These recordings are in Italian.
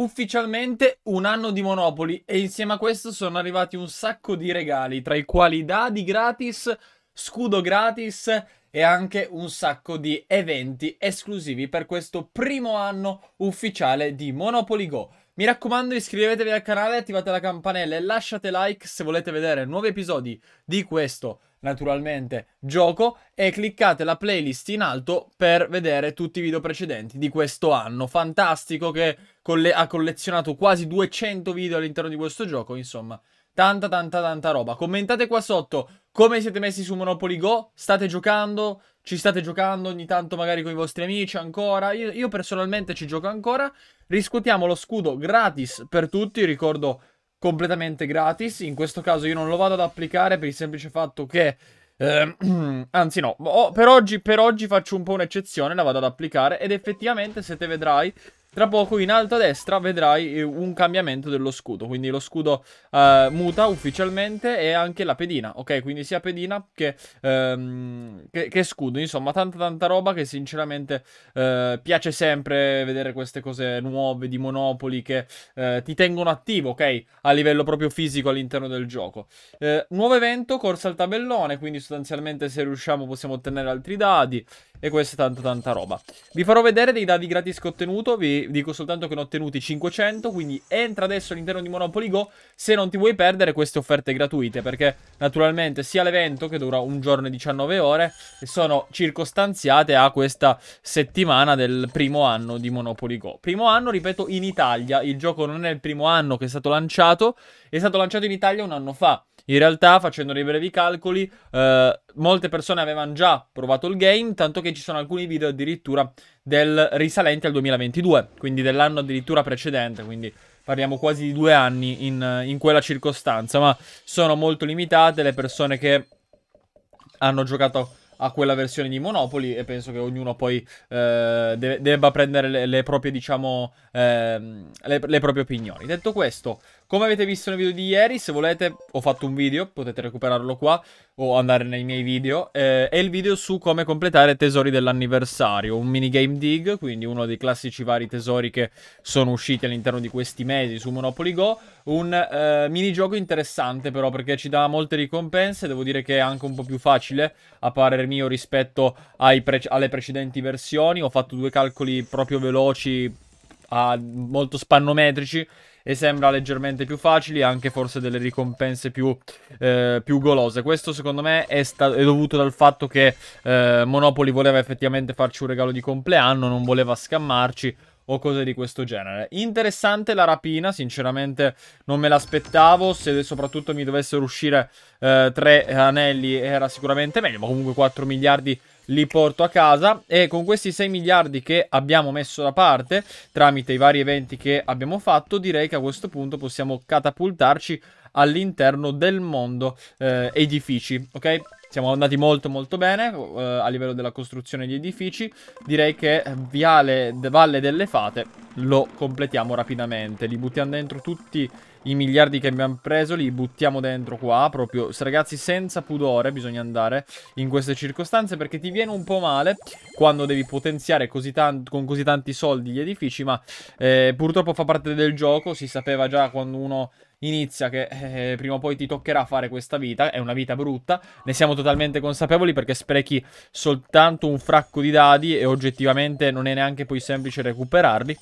Ufficialmente un anno di Monopoli e insieme a questo sono arrivati un sacco di regali, tra i quali dadi gratis, scudo gratis e anche un sacco di eventi esclusivi per questo primo anno ufficiale di Monopoly Go. Mi raccomando iscrivetevi al canale, attivate la campanella e lasciate like se volete vedere nuovi episodi di questo, naturalmente, gioco e cliccate la playlist in alto per vedere tutti i video precedenti di questo anno. Fantastico che coll ha collezionato quasi 200 video all'interno di questo gioco, insomma... Tanta, tanta, tanta roba. Commentate qua sotto come siete messi su Monopoly Go. State giocando? Ci state giocando ogni tanto magari con i vostri amici ancora? Io, io personalmente ci gioco ancora. Riscuotiamo lo scudo gratis per tutti, ricordo completamente gratis. In questo caso io non lo vado ad applicare per il semplice fatto che... Eh, anzi no, per oggi, per oggi faccio un po' un'eccezione, la vado ad applicare ed effettivamente se te vedrai tra poco in alto a destra vedrai eh, un cambiamento dello scudo, quindi lo scudo eh, muta ufficialmente e anche la pedina, ok? Quindi sia pedina che, ehm, che, che scudo, insomma tanta tanta roba che sinceramente eh, piace sempre vedere queste cose nuove di Monopoli che eh, ti tengono attivo, ok? A livello proprio fisico all'interno del gioco. Eh, nuovo evento, corsa al tabellone, quindi sostanzialmente se riusciamo possiamo ottenere altri dadi e questa è tanta tanta roba. Vi farò vedere dei dadi gratis che ho ottenuto, vi e dico soltanto che ne ho ottenuti 500, quindi entra adesso all'interno di Monopoly Go se non ti vuoi perdere queste offerte gratuite, perché naturalmente sia l'evento, che dura un giorno e 19 ore, sono circostanziate a questa settimana del primo anno di Monopoly Go. Primo anno, ripeto, in Italia, il gioco non è il primo anno che è stato lanciato, è stato lanciato in Italia un anno fa. In realtà, facendo dei brevi calcoli, eh, molte persone avevano già provato il game, tanto che ci sono alcuni video addirittura del risalente al 2022, quindi dell'anno addirittura precedente, quindi parliamo quasi di due anni in, in quella circostanza, ma sono molto limitate le persone che hanno giocato a quella versione di Monopoli e penso che ognuno poi eh, de- debba prendere le, le proprie, diciamo, eh, le, le proprie opinioni. Detto questo, come avete visto nel video di ieri, se volete, ho fatto un video, potete recuperarlo qua o andare nei miei video. Eh, è il video su come completare tesori dell'anniversario, un minigame dig, quindi uno dei classici vari tesori che sono usciti all'interno di questi mesi su Monopoly Go. Un eh, minigioco interessante però perché ci dà molte ricompense, devo dire che è anche un po' più facile a parer mio rispetto pre alle precedenti versioni. Ho fatto due calcoli proprio veloci, molto spannometrici e sembra leggermente più facile, anche forse delle ricompense più, eh, più golose. Questo secondo me è, è dovuto dal fatto che eh, Monopoli voleva effettivamente farci un regalo di compleanno, non voleva scammarci o cose di questo genere. Interessante la rapina, sinceramente non me l'aspettavo, se soprattutto mi dovessero uscire eh, tre anelli era sicuramente meglio, ma comunque 4 miliardi li porto a casa e con questi 6 miliardi che abbiamo messo da parte tramite i vari eventi che abbiamo fatto direi che a questo punto possiamo catapultarci all'interno del mondo eh, edifici ok siamo andati molto molto bene eh, a livello della costruzione di edifici. Direi che Viale Valle delle Fate lo completiamo rapidamente. Li buttiamo dentro tutti i miliardi che abbiamo preso li buttiamo dentro qua, proprio, ragazzi, senza pudore bisogna andare in queste circostanze perché ti viene un po' male quando devi potenziare così con così tanti soldi gli edifici, ma eh, purtroppo fa parte del gioco, si sapeva già quando uno inizia che eh, prima o poi ti toccherà fare questa vita, è una vita brutta, ne siamo totalmente consapevoli perché sprechi soltanto un fracco di dadi e oggettivamente non è neanche poi semplice recuperarli,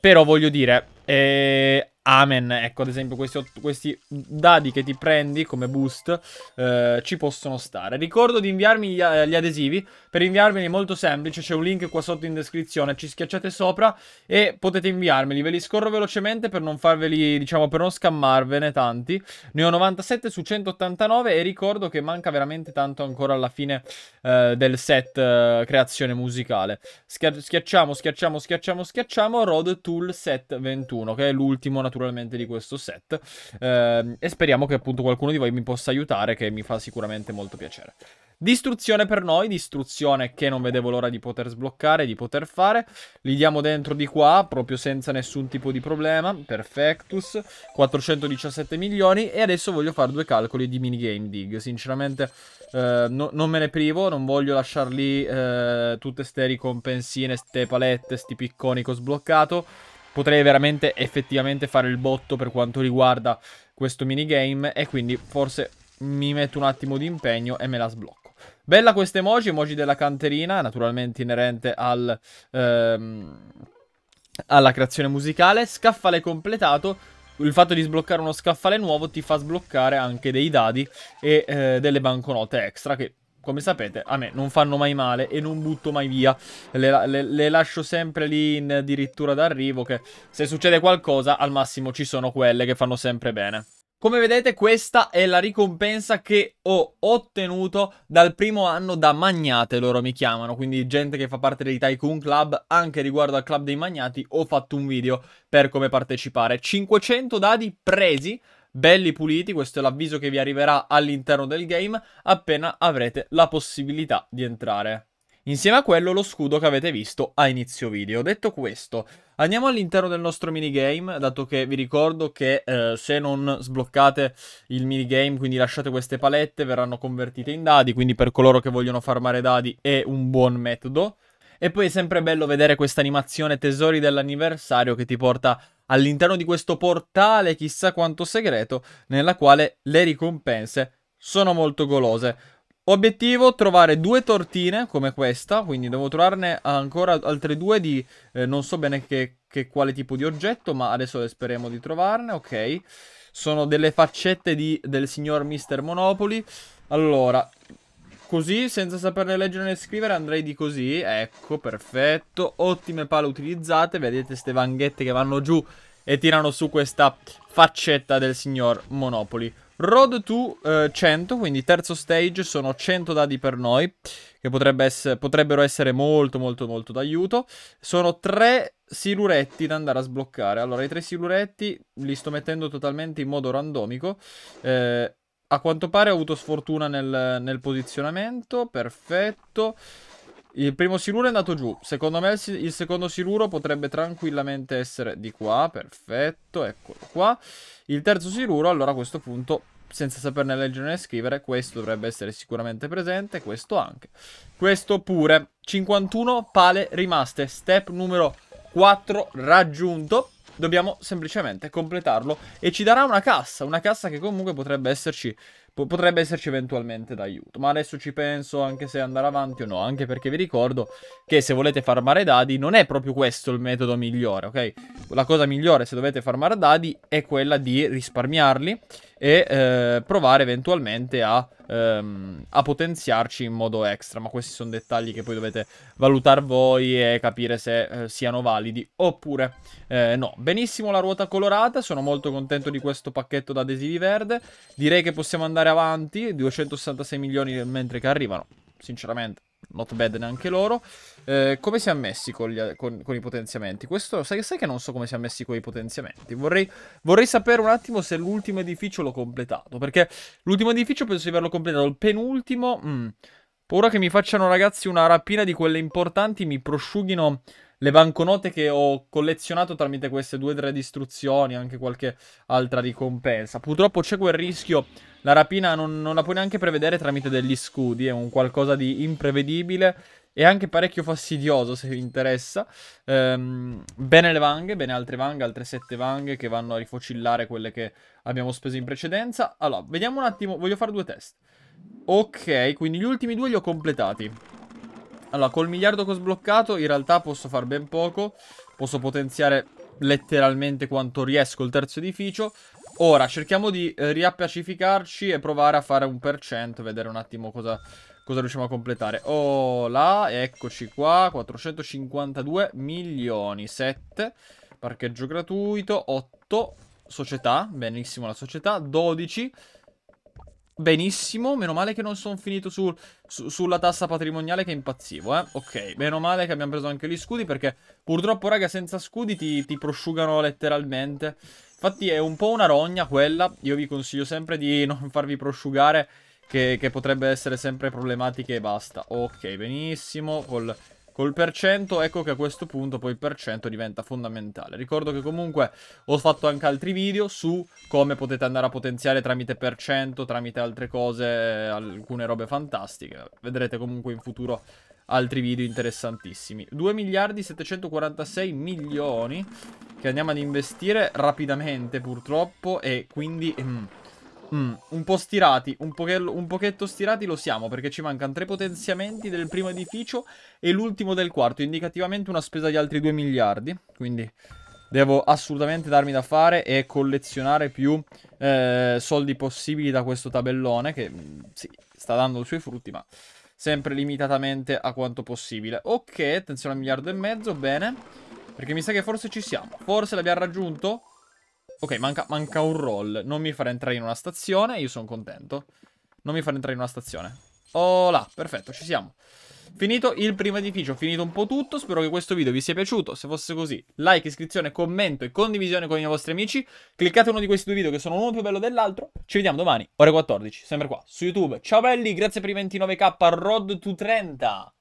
però voglio dire, eh, Amen, ecco ad esempio questi, questi, dadi che ti prendi come boost eh, ci possono stare. Ricordo di inviarmi gli, eh, gli adesivi, per inviarmeli è molto semplice, c'è un link qua sotto in descrizione, ci schiacciate sopra e potete inviarmeli. Ve li scorro velocemente per non farveli, diciamo, per non scammarvene tanti. Ne ho 97 su 189 e ricordo che manca veramente tanto ancora alla fine eh, del set eh, creazione musicale. Schia schiacciamo, schiacciamo, schiacciamo, schiacciamo Road Tool Set 21, che è l'ultimo naturalmente naturalmente di questo set. Eh, e speriamo che appunto qualcuno di voi mi possa aiutare, che mi fa sicuramente molto piacere. Distruzione per noi, distruzione che non vedevo l'ora di poter sbloccare, di poter fare. Li diamo dentro di qua, proprio senza nessun tipo di problema. Perfectus, 417 milioni. E adesso voglio fare due calcoli di minigame dig. Sinceramente eh, no, non me ne privo, non voglio lasciarli eh, tutte ste ricompensine, ste palette, sti picconi che ho sbloccato potrei veramente effettivamente fare il botto per quanto riguarda questo minigame e quindi forse mi metto un attimo di impegno e me la sblocco. Bella questa emoji, emoji della canterina, naturalmente inerente al... Ehm, alla creazione musicale, scaffale completato, il fatto di sbloccare uno scaffale nuovo ti fa sbloccare anche dei dadi e eh, delle banconote extra che come sapete, a me non fanno mai male e non butto mai via. Le, le, le lascio sempre lì in addirittura d'arrivo che se succede qualcosa al massimo ci sono quelle che fanno sempre bene. Come vedete questa è la ricompensa che ho ottenuto dal primo anno da magnate loro mi chiamano, quindi gente che fa parte dei Tycoon Club, anche riguardo al Club dei Magnati ho fatto un video per come partecipare. 500 dadi presi belli puliti, questo è l'avviso che vi arriverà all'interno del game appena avrete la possibilità di entrare. Insieme a quello lo scudo che avete visto a inizio video. Detto questo, andiamo all'interno del nostro minigame, dato che vi ricordo che eh, se non sbloccate il minigame, quindi lasciate queste palette, verranno convertite in dadi, quindi per coloro che vogliono farmare dadi è un buon metodo. E poi è sempre bello vedere questa animazione tesori dell'anniversario che ti porta all'interno di questo portale chissà quanto segreto, nella quale le ricompense sono molto golose. Obiettivo trovare due tortine come questa, quindi devo trovarne ancora altre due di eh, non so bene che, che, quale tipo di oggetto, ma adesso speriamo di trovarne, ok. Sono delle faccette di, del signor Mister Monopoli. Allora, Così, senza saperne leggere né scrivere, andrei di così. Ecco, perfetto. Ottime palle utilizzate. Vedete queste vanghette che vanno giù e tirano su questa faccetta del signor Monopoli. Road to eh, 100, quindi terzo stage, sono 100 dadi per noi, che potrebbe essere, potrebbero essere molto molto molto d'aiuto. Sono tre siluretti da andare a sbloccare. Allora, i tre siluretti li sto mettendo totalmente in modo randomico. Eh, a quanto pare ho avuto sfortuna nel, nel posizionamento, perfetto. Il primo siluro è andato giù, secondo me il, il, secondo siluro potrebbe tranquillamente essere di qua, perfetto, eccolo qua. Il terzo siluro, allora a questo punto, senza saperne leggere né scrivere, questo dovrebbe essere sicuramente presente, questo anche. Questo pure, 51 pale rimaste, step numero 4 raggiunto. Dobbiamo semplicemente completarlo e ci darà una cassa, una cassa che comunque potrebbe esserci potrebbe esserci eventualmente d'aiuto. Ma adesso ci penso anche se andare avanti o no. Anche perché vi ricordo che se volete farmare dadi non è proprio questo il metodo migliore, ok? La cosa migliore se dovete farmare dadi è quella di risparmiarli e eh, provare eventualmente a, ehm, a, potenziarci in modo extra. Ma questi sono dettagli che poi dovete valutare voi e capire se eh, siano validi oppure eh, no. Benissimo la ruota colorata, sono molto contento di questo pacchetto da adesivi verde. Direi che possiamo andare andare avanti, 266 milioni mentre che arrivano, sinceramente. Not bad neanche loro. Eh, come si è messi con, gli, con, con i potenziamenti? Questo, sai, sai, che non so come si è messi con i potenziamenti. Vorrei, vorrei sapere un attimo se l'ultimo edificio l'ho completato. Perché l'ultimo edificio penso di averlo completato. Il penultimo... Mh, mm, paura che mi facciano, ragazzi, una rapina di quelle importanti. Mi prosciughino le banconote che ho collezionato tramite queste due o tre distruzioni. Anche qualche altra ricompensa. Purtroppo c'è quel rischio la rapina non, non la puoi neanche prevedere tramite degli scudi, è un qualcosa di imprevedibile e anche parecchio fastidioso se vi interessa. Ehm, bene le vanghe, bene altre vanghe, altre sette vanghe che vanno a rifocillare quelle che abbiamo speso in precedenza. Allora, vediamo un attimo, voglio fare due test. Ok, quindi gli ultimi due li ho completati. Allora, col miliardo che ho sbloccato in realtà posso far ben poco. Posso potenziare letteralmente quanto riesco il terzo edificio Ora, cerchiamo di eh, riappacificarci e provare a fare un per cento, vedere un attimo cosa, cosa riusciamo a completare. Oh là, eccoci qua, 452 milioni, 7, parcheggio gratuito, 8, società, benissimo la società, 12, benissimo, meno male che non sono finito su, su, sulla tassa patrimoniale che impazzivo, eh. Ok, meno male che abbiamo preso anche gli scudi perché purtroppo, raga, senza scudi ti, ti prosciugano letteralmente. Infatti è un po' una rogna quella, io vi consiglio sempre di non farvi prosciugare che, che potrebbe essere sempre problematiche e basta. Ok, benissimo, col, col per ecco che a questo punto poi il per diventa fondamentale. Ricordo che comunque ho fatto anche altri video su come potete andare a potenziare tramite per tramite altre cose, eh, alcune robe fantastiche. Vedrete comunque in futuro altri video interessantissimi. 2 miliardi 746 milioni che andiamo ad investire rapidamente purtroppo e quindi... Mm, mm, un po' stirati, un, pochello, un pochetto stirati lo siamo perché ci mancano tre potenziamenti del primo edificio e l'ultimo del quarto, indicativamente una spesa di altri 2 miliardi, quindi devo assolutamente darmi da fare e collezionare più eh, soldi possibili da questo tabellone che mm, sì, sta dando i suoi frutti ma sempre limitatamente a quanto possibile. Ok, attenzione al miliardo e mezzo, bene. Perché mi sa che forse ci siamo. Forse l'abbiamo raggiunto? Ok, manca, manca un roll. Non mi farà entrare in una stazione, io sono contento. Non mi farà entrare in una stazione. Oh perfetto, ci siamo. Finito il primo edificio, finito un po' tutto, spero che questo video vi sia piaciuto, se fosse così like, iscrizione, commento e condivisione con i vostri amici, cliccate uno di questi due video che sono uno più bello dell'altro, ci vediamo domani, ore 14, sempre qua, su YouTube, ciao belli, grazie per i 29k, road to 30!